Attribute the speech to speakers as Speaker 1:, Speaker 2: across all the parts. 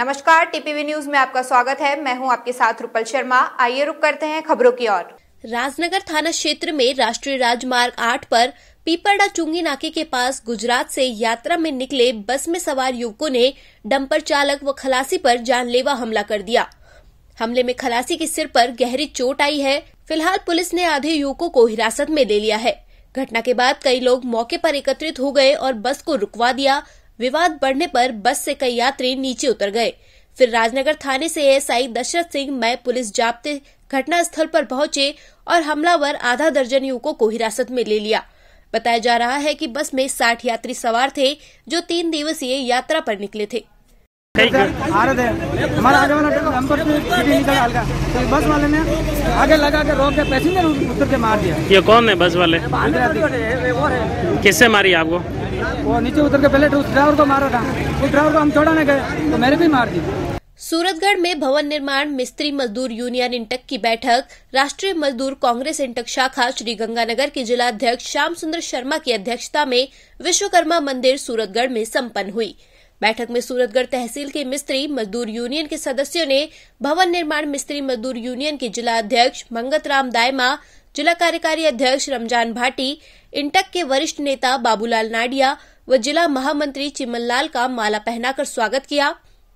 Speaker 1: नमस्कार TPV news में आपका स्वागत है मैं हूं आपके साथ रुपल शर्मा आइए रुक करते हैं खबरों की ओर राजनगर थाना क्षेत्र में राष्ट्रीय राजमार्ग आठ पर पीपरडा चुंगी नाके के पास गुजरात से यात्रा में निकले बस में सवार युवकों ने डंपर चालक व खलासी पर जानलेवा हमला कर दिया हमले में खलासी के सिर पर गहरी चोट आई है फिलहाल पुलिस ने आधे युवकों को हिरासत में ले लिया है घटना के बाद कई लोग मौके पर एकत्रित हो गए और बस को रुकवा दिया विवाद बढ़ने पर बस से कई यात्री नीचे उतर गए फिर राजनगर थाने से एएसआई दशरथ सिंह मैं पुलिस जाप्ते घटनास्थल पर पहुंचे और हमलावर आधा दर्जन युवकों को हिरासत में ले लिया बताया जा रहा है कि बस में 60 यात्री सवार थे जो तीन दिवसीय यात्रा पर निकले थे तो बस वाले ने आगे लगा के रोक के पैसेंजर उतर के मार दिया ये कौन है बस वाले किससे मारी आपको वो नीचे उतर के पहले उस ड्राइवर को मारा था उस ड्राइवर को हम छोड़ाने गए तो मेरे भी मार दी सूरतगढ़ में भवन निर्माण मिस्त्री मजदूर यूनियन इंटक की बैठक राष्ट्रीय मजदूर कांग्रेस इंटक शाखा श्री गंगानगर के जिलाध्यक्ष श्याम सुंदर शर्मा की अध्यक्षता में विश्वकर्मा मंदिर सूरतगढ़ में सम्पन्न हुई बैठक में सूरतगढ़ तहसील के मिस्त्री मजदूर यूनियन के सदस्यों ने भवन निर्माण मिस्त्री मजदूर यूनियन के जिला अध्यक्ष मंगत राम दायमा जिला कार्यकारी अध्यक्ष रमजान भाटी इंटक के वरिष्ठ नेता बाबूलाल नाडिया व जिला महामंत्री चिमनलाल का माला पहनाकर स्वागत किया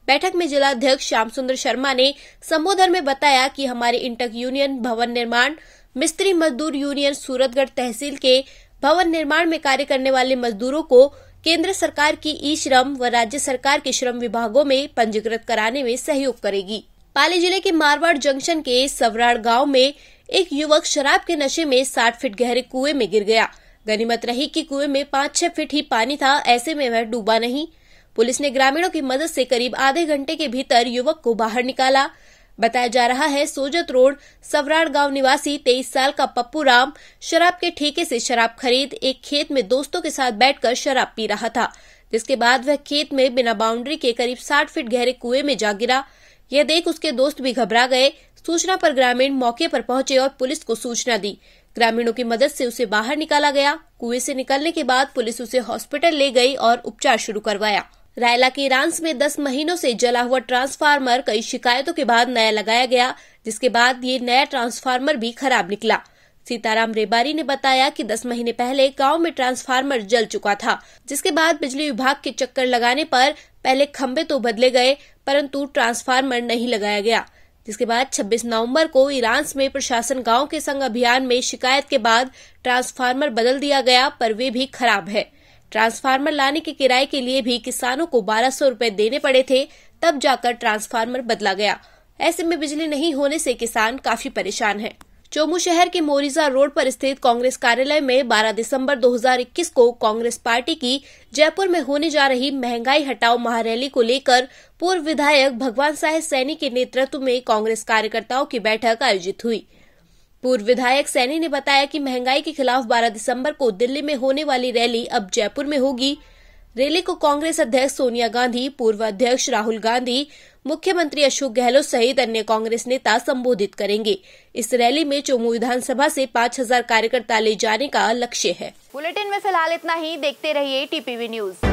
Speaker 1: बैठक में जिला अध्यक्ष श्याम सुंदर शर्मा ने संबोधन में बताया कि हमारे इंटक यूनियन भवन निर्माण मिस्त्री मजदूर यूनियन सूरतगढ़ तहसील के भवन निर्माण में कार्य करने वाले मजदूरों को केंद्र सरकार की ई श्रम व राज्य सरकार के श्रम विभागों में पंजीकृत कराने में सहयोग करेगी पाली जिले के मारवाड़ जंक्शन के सवराड़ गांव में एक युवक शराब के नशे में साठ फीट गहरे कुएं में गिर गया गनीमत रही कि कुएं में पाँच छह फीट ही पानी था ऐसे में वह डूबा नहीं पुलिस ने ग्रामीणों की मदद से करीब आधे घंटे के भीतर युवक को बाहर निकाला बताया जा रहा है सोजत रोड सवराड़ गांव निवासी तेईस साल का पप्पू राम शराब के ठेके से शराब खरीद एक खेत में दोस्तों के साथ बैठकर शराब पी रहा था जिसके बाद वह खेत में बिना बाउंड्री के करीब साठ फीट गहरे कुएं में जा गिरा यह देख उसके दोस्त भी घबरा गए सूचना पर ग्रामीण मौके पर पहुंचे और पुलिस को सूचना दी ग्रामीणों की मदद से उसे बाहर निकाला गया कुएं से निकलने के बाद पुलिस उसे हॉस्पिटल ले गई और उपचार शुरू करवाया रायला के रांस में 10 महीनों से जला हुआ ट्रांसफार्मर कई शिकायतों के बाद नया लगाया गया जिसके बाद ये नया ट्रांसफार्मर भी खराब निकला सीताराम रेबारी ने बताया कि 10 महीने पहले गांव में ट्रांसफार्मर जल चुका था जिसके बाद बिजली विभाग के चक्कर लगाने पर पहले खम्बे तो बदले गए परंतु ट्रांसफार्मर नहीं लगाया गया जिसके बाद 26 नवंबर को ईरान में प्रशासन गांव के संग अभियान में शिकायत के बाद ट्रांसफार्मर बदल दिया गया पर वे भी खराब है ट्रांसफार्मर लाने के किराए के लिए भी किसानों को बारह सौ रूपये देने पड़े थे तब जाकर ट्रांसफार्मर बदला गया ऐसे में बिजली नहीं होने से किसान काफी परेशान है चोमू शहर के मोरिजा रोड पर स्थित कांग्रेस कार्यालय में 12 दिसंबर 2021 को कांग्रेस पार्टी की जयपुर में होने जा रही महंगाई हटाओ महारैली को लेकर पूर्व विधायक भगवान साहेब सैनी के नेतृत्व में कांग्रेस कार्यकर्ताओं की बैठक आयोजित हुई पूर्व विधायक सैनी ने बताया कि महंगाई के खिलाफ 12 दिसंबर को दिल्ली में होने वाली रैली अब जयपुर में होगी रैली को कांग्रेस अध्यक्ष सोनिया गांधी पूर्व अध्यक्ष राहुल गांधी मुख्यमंत्री अशोक गहलोत सहित अन्य कांग्रेस नेता संबोधित करेंगे इस रैली में चोमू विधानसभा से 5000 कार्यकर्ता ले जाने का लक्ष्य है बुलेटिन में फिलहाल इतना ही देखते रहिए टीपीवी न्यूज